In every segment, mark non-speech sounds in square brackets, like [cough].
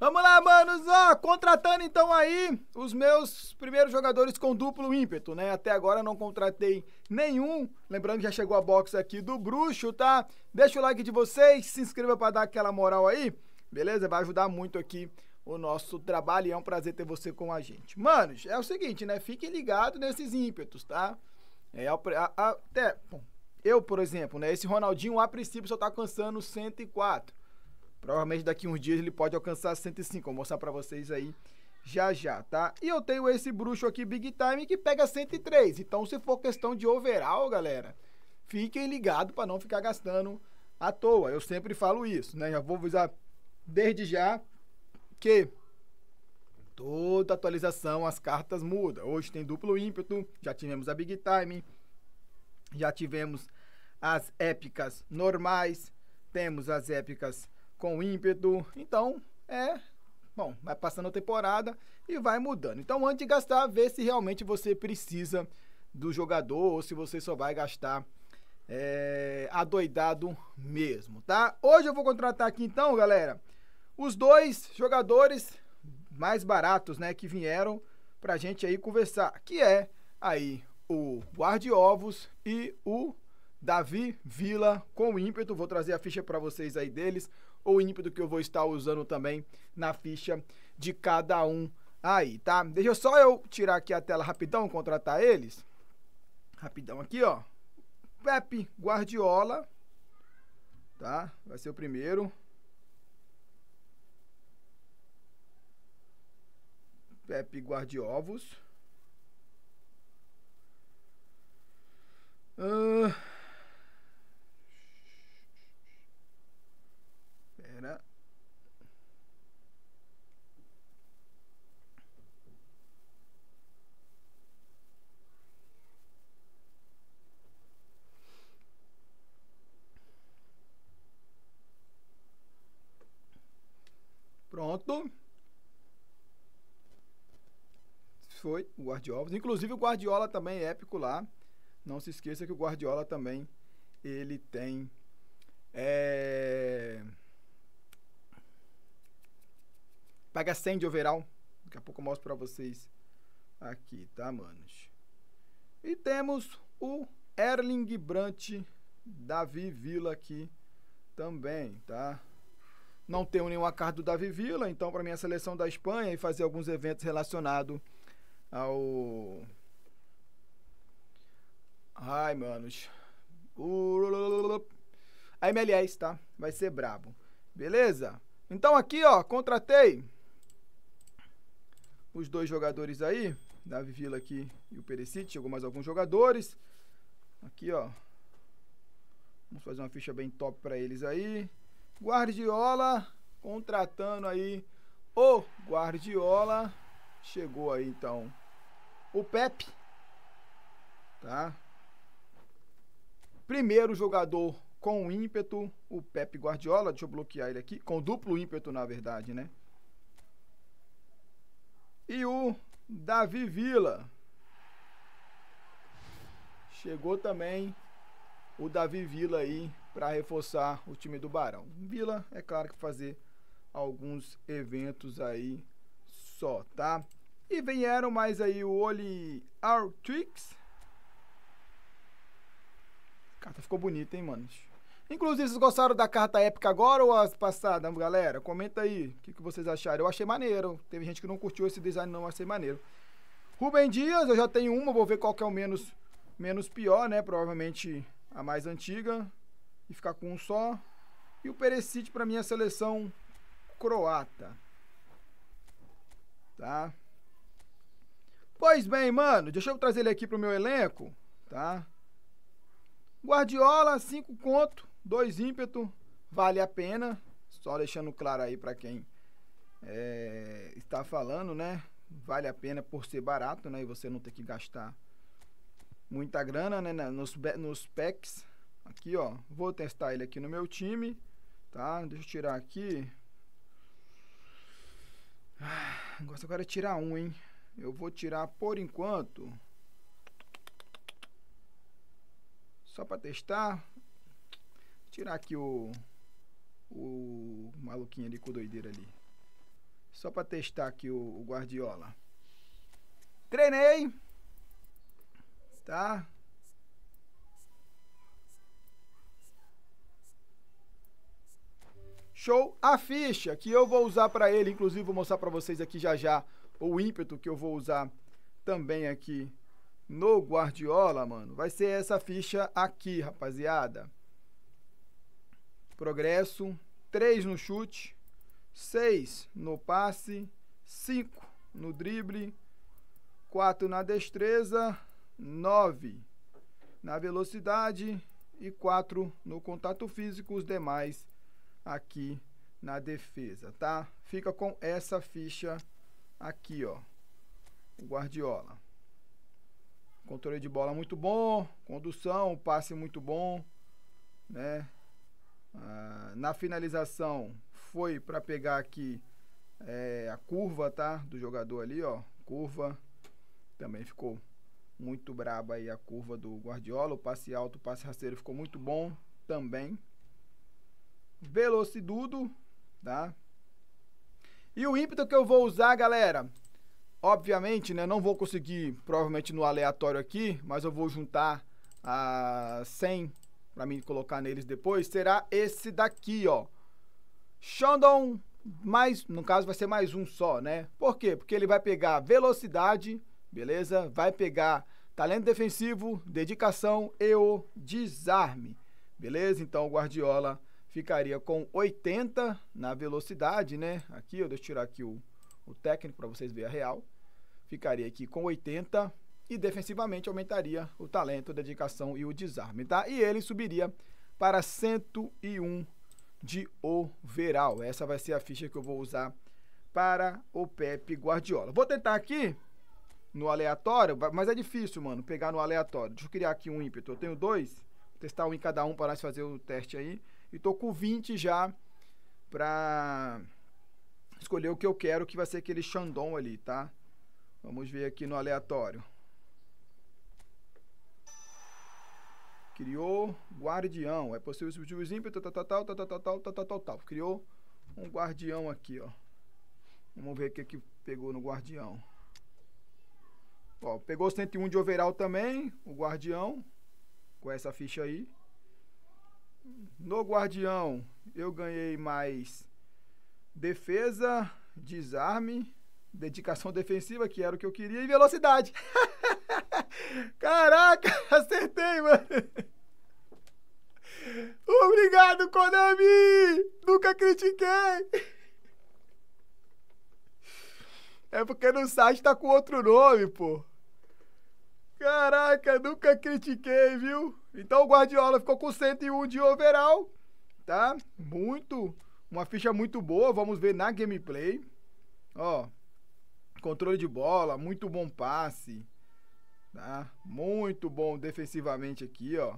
Vamos lá, manos, ó, contratando então aí os meus primeiros jogadores com duplo ímpeto, né? Até agora não contratei nenhum, lembrando que já chegou a box aqui do Bruxo, tá? Deixa o like de vocês, se inscreva para dar aquela moral aí, beleza? Vai ajudar muito aqui o nosso trabalho e é um prazer ter você com a gente. Manos, é o seguinte, né? Fiquem ligados nesses ímpetos, tá? É, até, bom, eu, por exemplo, né? Esse Ronaldinho, a princípio, só tá alcançando 104. Provavelmente daqui uns dias ele pode alcançar 105. Vou mostrar para vocês aí já já, tá? E eu tenho esse bruxo aqui, Big Time, que pega 103. Então, se for questão de overall, galera, fiquem ligados para não ficar gastando à toa. Eu sempre falo isso, né? Já vou avisar desde já que toda atualização as cartas mudam. Hoje tem duplo ímpeto, já tivemos a Big Time, já tivemos as épicas normais, temos as épicas com ímpeto. Então, é. Bom, vai passando a temporada e vai mudando. Então, antes de gastar, vê se realmente você precisa do jogador ou se você só vai gastar é, adoidado mesmo, tá? Hoje eu vou contratar aqui então, galera, os dois jogadores mais baratos, né, que vieram pra gente aí conversar, que é aí o guarda-ovos e o Davi Vila com ímpeto. Vou trazer a ficha para vocês aí deles, ou ímpeto que eu vou estar usando também na ficha de cada um aí, tá? Deixa só eu tirar aqui a tela rapidão, contratar eles. Rapidão aqui, ó. Pepe Guardiola, tá? Vai ser o primeiro. Pepe Guardiovos. foi o Guardiola. Inclusive o Guardiola também é épico lá. Não se esqueça que o Guardiola também ele tem é... paga 100 de overall. Daqui a pouco eu mostro para vocês aqui, tá, manos? E temos o Erling Brandt, Davi Villa aqui também, tá? Não tenho nenhuma carta do Davi Villa, então para minha seleção da Espanha e fazer alguns eventos relacionados ao. Ai, manos. A MLS, tá? Vai ser brabo. Beleza? Então aqui, ó, contratei os dois jogadores aí. Davi Vila aqui e o Perecite. Chegou mais alguns jogadores. Aqui, ó. Vamos fazer uma ficha bem top para eles aí. Guardiola contratando aí o Guardiola. Chegou aí então o Pepe, tá? Primeiro jogador com ímpeto, o Pepe Guardiola, deixa eu bloquear ele aqui, com duplo ímpeto na verdade, né? E o Davi Villa. Chegou também o Davi Villa aí para reforçar o time do Barão. Vila, é claro que fazer alguns eventos aí só, tá? E vieram mais aí o Oli Artrix. Carta ficou bonita, hein, manos? Inclusive, vocês gostaram da carta épica agora ou as passadas, galera? Comenta aí o que, que, vocês acharam. Eu achei maneiro. Teve gente que não curtiu esse design, não, achei maneiro. Rubem Dias, eu já tenho uma, vou ver qual que é o menos, menos pior, né? Provavelmente a mais antiga. E ficar com um só. E o Perisic para minha é seleção croata tá? Pois bem, mano, deixa eu trazer ele aqui pro meu elenco, tá? Guardiola, 5 conto, 2 ímpeto, vale a pena. Só deixando claro aí para quem é, está falando, né? Vale a pena por ser barato, né? E você não ter que gastar muita grana, né? Nos, nos packs. Aqui, ó. Vou testar ele aqui no meu time, tá? Deixa eu tirar aqui. Ah. Gosto agora de tirar um, hein? Eu vou tirar por enquanto. Só para testar. Tirar aqui o. O maluquinho ali com doideira ali. Só para testar aqui o, o Guardiola. Treinei. Tá? Show a ficha que eu vou usar para ele, inclusive vou mostrar para vocês aqui já já o ímpeto que eu vou usar também aqui no Guardiola, mano. Vai ser essa ficha aqui, rapaziada. Progresso, 3 no chute, 6 no passe, 5 no drible, 4 na destreza, 9 na velocidade e 4 no contato físico, os demais aqui na defesa, tá? Fica com essa ficha aqui, ó. O Guardiola. Controle de bola muito bom, condução, passe muito bom, né? Ah, na finalização foi para pegar aqui é, a curva, tá? Do jogador ali, ó. Curva. Também ficou muito braba aí a curva do Guardiola. O passe alto, o passe rasteiro ficou muito bom também velocidudo, tá? E o ímpeto que eu vou usar, galera, obviamente, né, não vou conseguir, provavelmente no aleatório aqui, mas eu vou juntar a 100 para mim colocar neles depois, será esse daqui, ó. Shandon mais, no caso vai ser mais um só, né? Por quê? Porque ele vai pegar velocidade, beleza? Vai pegar talento defensivo, dedicação e o desarme. Beleza? Então o Guardiola ficaria com 80 na velocidade, né? Aqui, eu deixo tirar aqui o, o técnico para vocês verem a real. Ficaria aqui com 80 e defensivamente aumentaria o talento, a dedicação e o desarme, tá? E ele subiria para 101 de overall. Essa vai ser a ficha que eu vou usar para o Pepe Guardiola. Vou tentar aqui no aleatório, mas é difícil, mano, pegar no aleatório. Deixa eu criar aqui um ímpeto. Eu tenho dois. Vou testar um em cada um para nós fazer o teste aí e tô com 20 já pra escolher o que eu quero, que vai ser aquele Xandão ali, tá? Vamos ver aqui no aleatório. Criou guardião. É possível substituir os tal, tal, tal, tal, tal, tal, tal, tal, tal, tal. Criou um guardião aqui, ó. Vamos ver o que, que pegou no guardião. Ó, pegou 101 de overall também, o guardião. Com essa ficha aí. No Guardião, eu ganhei mais defesa, desarme, dedicação [laughs] defensiva, que era o que eu queria, e velocidade. [laughs] Caraca, [laughs] acertei, mano. Obrigado, Konami! Nunca critiquei! É porque no site tá com outro nome, pô. Caraca, nunca critiquei, viu? Então o Guardiola ficou com 101 de overall, tá? Muito, uma ficha muito boa, vamos ver na gameplay. Ó, controle de bola, muito bom passe, tá? Muito bom defensivamente aqui, ó.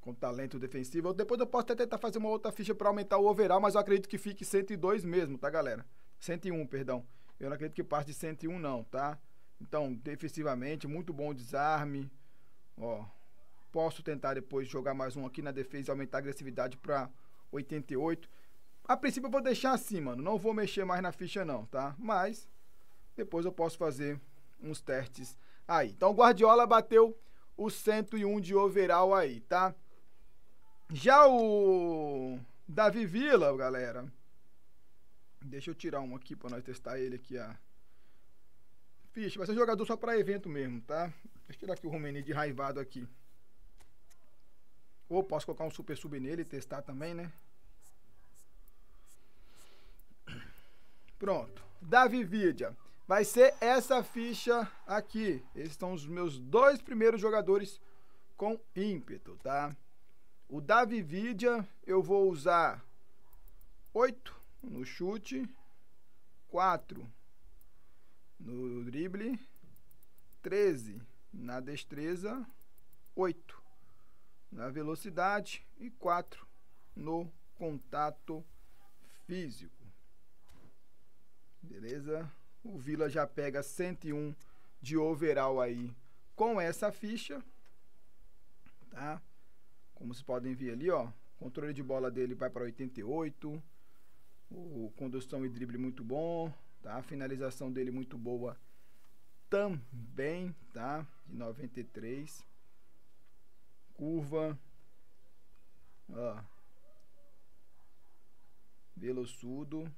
Com talento defensivo. Depois eu posso até tentar fazer uma outra ficha para aumentar o overall, mas eu acredito que fique 102 mesmo, tá, galera? 101, perdão. Eu não acredito que passe de 101 não, tá? Então, defensivamente, muito bom desarme. Ó, Posso tentar depois jogar mais um aqui na defesa e aumentar a agressividade para 88. A princípio eu vou deixar assim, mano. Não vou mexer mais na ficha não, tá? Mas depois eu posso fazer uns testes aí. Então o Guardiola bateu o 101 de overall aí, tá? Já o Davi Villa, galera. Deixa eu tirar um aqui para nós testar ele aqui, a Ficha, vai ser jogador só para evento mesmo, tá? Deixa eu tirar aqui o Romeni de raivado aqui. Ou posso colocar um super sub nele e testar também, né? Pronto. davi vidia Vai ser essa ficha aqui. Esses são os meus dois primeiros jogadores com ímpeto, tá? O davi vidia eu vou usar 8 no chute, 4 no drible, 13 na destreza, 8 na velocidade e 4 no contato físico. Beleza? O Vila já pega 101 de overall aí com essa ficha, tá? Como vocês podem ver ali, ó, controle de bola dele vai para 88. O condução e drible muito bom, tá? A finalização dele muito boa também, tá? De 93 curva ó, velosudo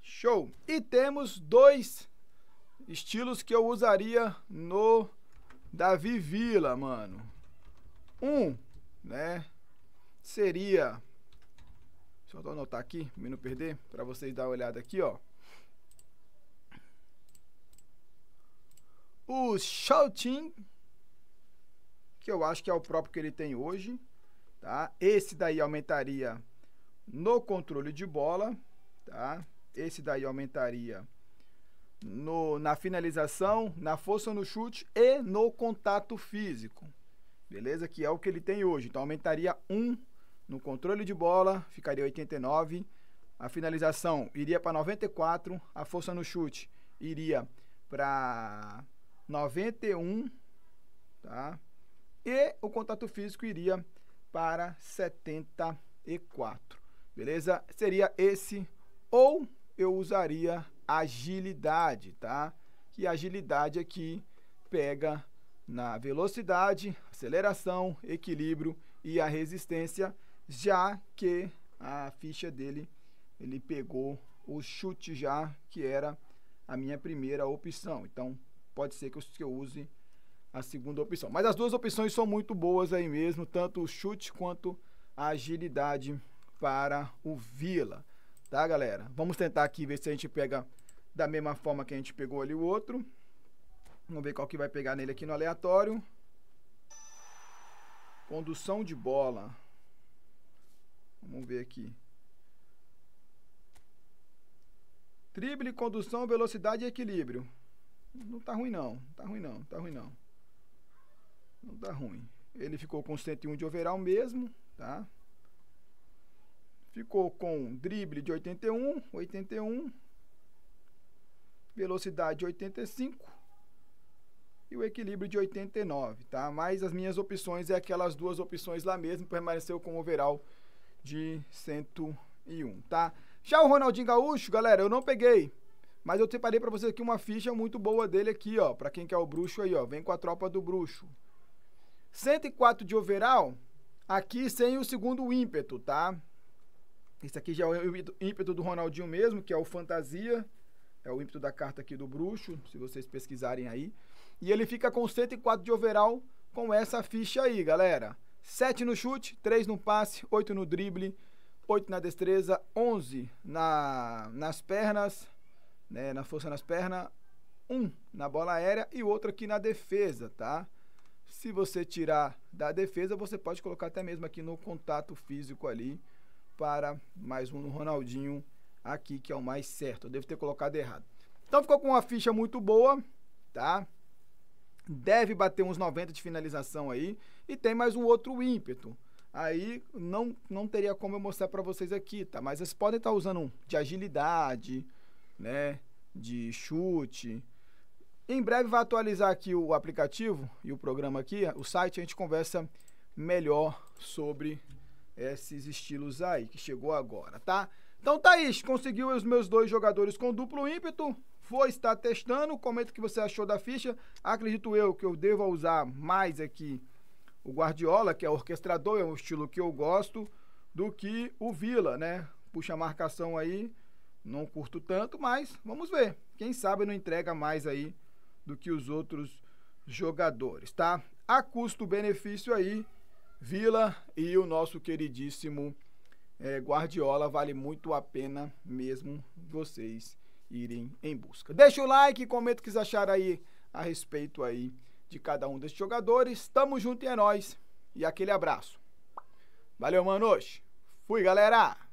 show e temos dois estilos que eu usaria no Davi Vila mano um né seria Deixa eu anotar aqui, para não perder, para vocês dar uma olhada aqui, ó. O Shouting, que eu acho que é o próprio que ele tem hoje, tá? Esse daí aumentaria no controle de bola, tá? Esse daí aumentaria no, na finalização, na força no chute e no contato físico. Beleza? Que é o que ele tem hoje. Então aumentaria 1 no controle de bola, ficaria 89. A finalização iria para 94. A força no chute iria para 91, tá? E o contato físico iria para 74, beleza? Seria esse ou eu usaria agilidade, tá? Que agilidade aqui pega na velocidade, aceleração, equilíbrio e a resistência, já que a ficha dele ele pegou o chute já que era a minha primeira opção. Então, pode ser que eu, que eu use a segunda opção. Mas as duas opções são muito boas aí mesmo, tanto o chute quanto a agilidade para o Vila. Tá, galera? Vamos tentar aqui ver se a gente pega da mesma forma que a gente pegou ali o outro. Vamos ver qual que vai pegar nele aqui no aleatório. Condução de bola. Vamos ver aqui. Drible, condução, velocidade e equilíbrio. Não tá ruim não, tá ruim não, tá ruim não. Não tá ruim. Ele ficou com 101 de overall mesmo, tá? Ficou com drible de 81, 81. Velocidade de 85 e o equilíbrio de 89, tá? Mas as minhas opções é aquelas duas opções lá mesmo, permaneceu com overall de 101, tá? Já o Ronaldinho Gaúcho, galera, eu não peguei. Mas eu separei para vocês aqui uma ficha muito boa dele aqui, ó. Para quem quer o bruxo aí, ó. Vem com a tropa do bruxo. 104 de overall, aqui sem o segundo ímpeto, tá? Esse aqui já é o ímpeto do Ronaldinho mesmo, que é o Fantasia. É o ímpeto da carta aqui do bruxo, se vocês pesquisarem aí. E ele fica com 104 de overall com essa ficha aí, galera. 7 no chute, 3 no passe, 8 no drible, 8 na destreza, 11 na, nas pernas, né, na força nas pernas, um na bola aérea e o outro aqui na defesa, tá? Se você tirar da defesa, você pode colocar até mesmo aqui no contato físico ali para mais um no Ronaldinho aqui, que é o mais certo. Eu devo ter colocado errado. Então ficou com uma ficha muito boa, tá? Deve bater uns 90 de finalização aí e tem mais um outro ímpeto. Aí não não teria como eu mostrar para vocês aqui, tá? Mas vocês podem estar tá usando de agilidade, né? De chute. Em breve vai atualizar aqui o aplicativo e o programa aqui, o site, a gente conversa melhor sobre esses estilos aí que chegou agora, tá? Então, Thaís, conseguiu os meus dois jogadores com duplo ímpeto. Vou estar testando. Comenta o que você achou da ficha. Acredito eu que eu devo usar mais aqui o Guardiola, que é orquestrador, é um estilo que eu gosto, do que o Vila, né? Puxa a marcação aí não curto tanto, mas vamos ver. Quem sabe não entrega mais aí do que os outros jogadores, tá? A custo-benefício aí, Vila e o nosso queridíssimo é, Guardiola vale muito a pena mesmo vocês irem em busca. Deixa o like, comenta o que vocês acharam aí a respeito aí de cada um desses jogadores. Tamo junto e é nóis. E aquele abraço. Valeu, mano. Fui, galera!